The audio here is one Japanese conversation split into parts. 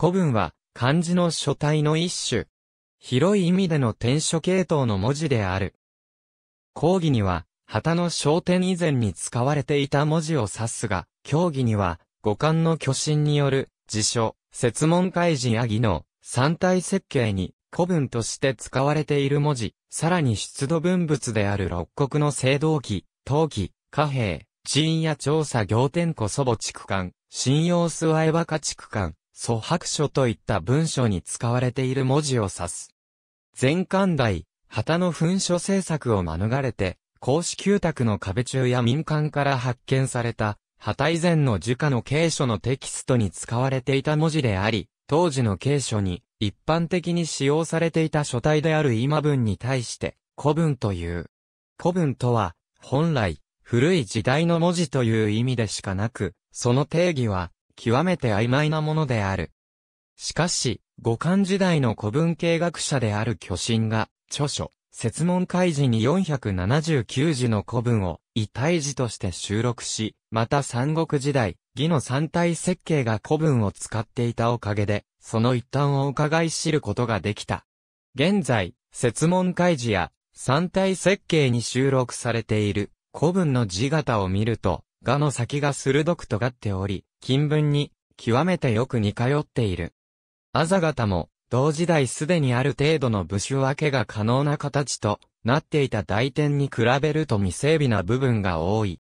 古文は、漢字の書体の一種。広い意味での転書系統の文字である。講義には、旗の焦点以前に使われていた文字を指すが、競技には、五感の巨神による、辞書、説問開示や技能、三体設計に、古文として使われている文字、さらに出土文物である六国の青銅器、陶器、貨幣、寺院や調査行天古祖母地区間、信用諏訪江バ家地区間、素白書といった文書に使われている文字を指す。前漢代、旗の噴書政策を免れて、孔子旧宅の壁中や民間から発見された、旗以前の儒家の経書のテキストに使われていた文字であり、当時の経書に一般的に使用されていた書体である今文に対して古文という。古文とは本来古い時代の文字という意味でしかなく、その定義は極めて曖昧なものである。しかし、五漢時代の古文系学者である巨神が、著書、説問開示に479字の古文を、異体字として収録し、また三国時代、義の三体設計が古文を使っていたおかげで、その一端を伺い知ることができた。現在、説問開示や、三体設計に収録されている、古文の字型を見ると、画の先が鋭く尖っており、金文に、極めてよく似通っている。あざガタも、同時代すでにある程度の部首分けが可能な形となっていた大典に比べると未整備な部分が多い。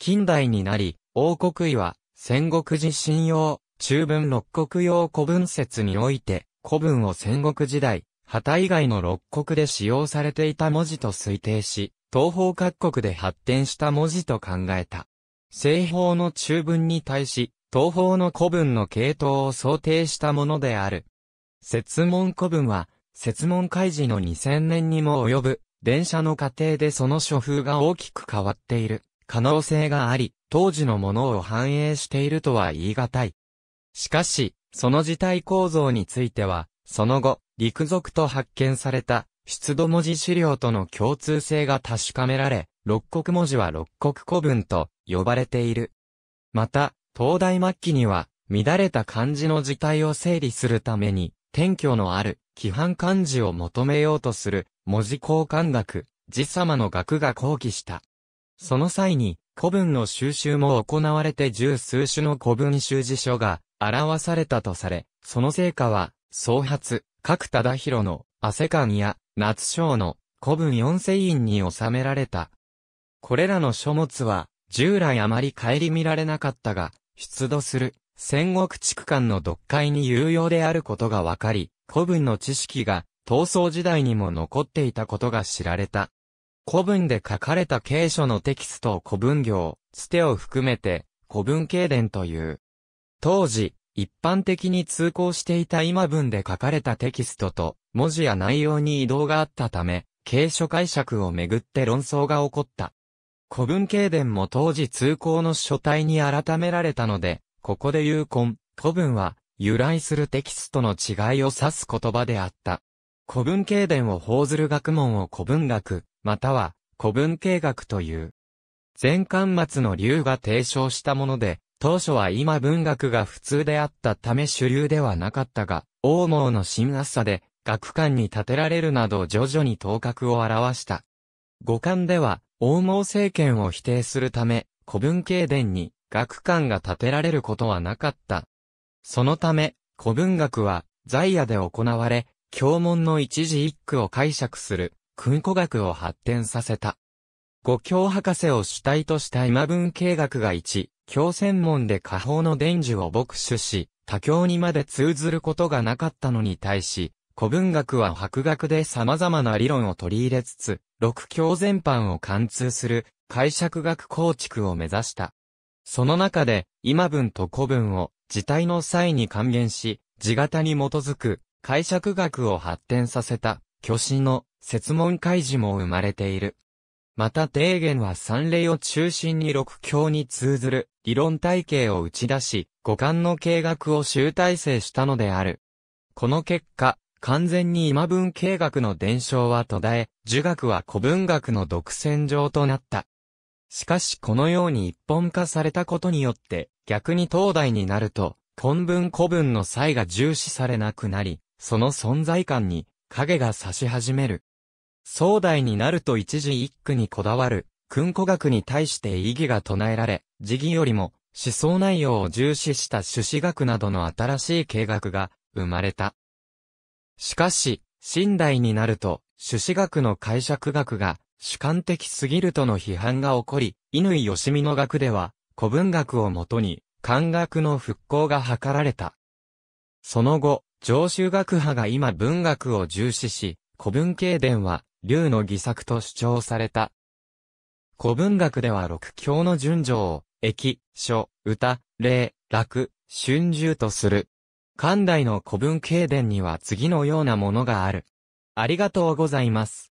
近代になり、王国位は、戦国時信用、中文六国用古文説において、古文を戦国時代、旗以外の六国で使用されていた文字と推定し、東方各国で発展した文字と考えた。西方の中文に対し、東方の古文の系統を想定したものである。説問古文は、説問開示の2000年にも及ぶ、電車の過程でその書風が大きく変わっている、可能性があり、当時のものを反映しているとは言い難い。しかし、その事態構造については、その後、陸続と発見された、出土文字資料との共通性が確かめられ、六国文字は六国古文と呼ばれている。また、東大末期には、乱れた漢字の字体を整理するために、転居のある、規範漢字を求めようとする、文字交換学、字様の学が後期した。その際に、古文の収集も行われて十数種の古文集辞書が表されたとされ、その成果は、創発、角忠弘の汗感や夏章の古文四世院に収められた。これらの書物は、従来あまり顧みられなかったが、出土する戦国地区間の読解に有用であることが分かり、古文の知識が闘争時代にも残っていたことが知られた。古文で書かれた経書のテキストを古文行、つてを含めて、古文経伝という。当時、一般的に通行していた今文で書かれたテキストと、文字や内容に移動があったため、経書解釈をめぐって論争が起こった。古文経伝も当時通行の書体に改められたので、ここで有根、古文は、由来するテキストの違いを指す言葉であった。古文経伝を報ずる学問を古文学、または古文経学という。前巻末の流が提唱したもので、当初は今文学が普通であったため主流ではなかったが、王毛の新朝で、学館に建てられるなど徐々に頭角を現した。五感では、王毛政権を否定するため、古文経伝に学官が建てられることはなかった。そのため、古文学は、在野で行われ、教文の一字一句を解釈する、訓古学を発展させた。五教博士を主体とした今文系学が一、教専門で下方の伝授を牧主し、多教にまで通ずることがなかったのに対し、古文学は博学で様々な理論を取り入れつつ、六教全般を貫通する解釈学構築を目指した。その中で、今文と古文を、自体の際に還元し、字型に基づく、解釈学を発展させた、巨神の、説問開示も生まれている。また提言は三例を中心に六教に通ずる、理論体系を打ち出し、五感の計画を集大成したのである。この結果、完全に今文系学の伝承は途絶え、儒学は古文学の独占上となった。しかしこのように一本化されたことによって、逆に東大になると、根文古文の際が重視されなくなり、その存在感に影が差し始める。壮大になると一時一句にこだわる、訓古学に対して意義が唱えられ、時義よりも思想内容を重視した朱子学などの新しい計学が生まれた。しかし、新代になると、朱子学の解釈学が主観的すぎるとの批判が起こり、乾義美の学では、古文学をもとに、漢学の復興が図られた。その後、上州学派が今文学を重視し、古文経伝は、龍の偽作と主張された。古文学では六教の順序を、駅、書、歌、礼、楽、春秋とする。関大の古文経伝には次のようなものがある。ありがとうございます。